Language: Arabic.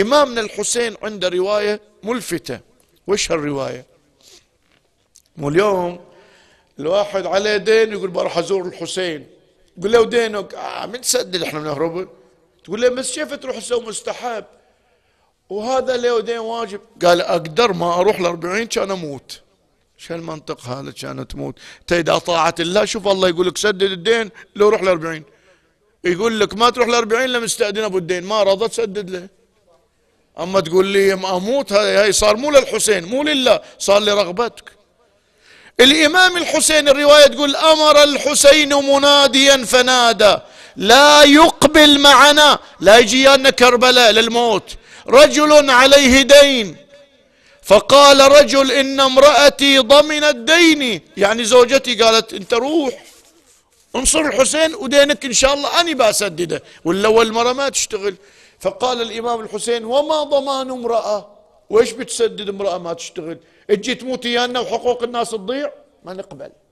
إمامنا الحسين عنده رواية ملفتة وش هالرواية مو اليوم الواحد عليه دين يقول بروح أزور الحسين يقول له دينك آه من تسدد احنا نهرب تقول له بس كيف تروح تسوي مستحب وهذا له دين واجب قال أقدر ما أروح لأربعين كان أموت شو المنطق هذا كان تموت انت اذا طاعت الله شوف الله يقول لك سدد الدين لو روح لأربعين 40 يقول لك ما تروح لأربعين 40 لما استاذن ابو الدين ما رضى تسدد له اما تقول لي ما اموت هاي صار مو للحسين مو لله صار لرغبتك الامام الحسين الروايه تقول امر الحسين مناديا فنادى لا يقبل معنا لا يجي لنا كربلاء للموت رجل عليه دين فقال رجل ان امرأتي ضمنت ديني يعني زوجتي قالت انت روح انصر الحسين ودينك ان شاء الله انا بسدده ولا مره ما تشتغل فقال الامام الحسين وما ضمان امراه وايش بتسدد امراه ما تشتغل تجي تموت ايانا وحقوق الناس تضيع ما نقبل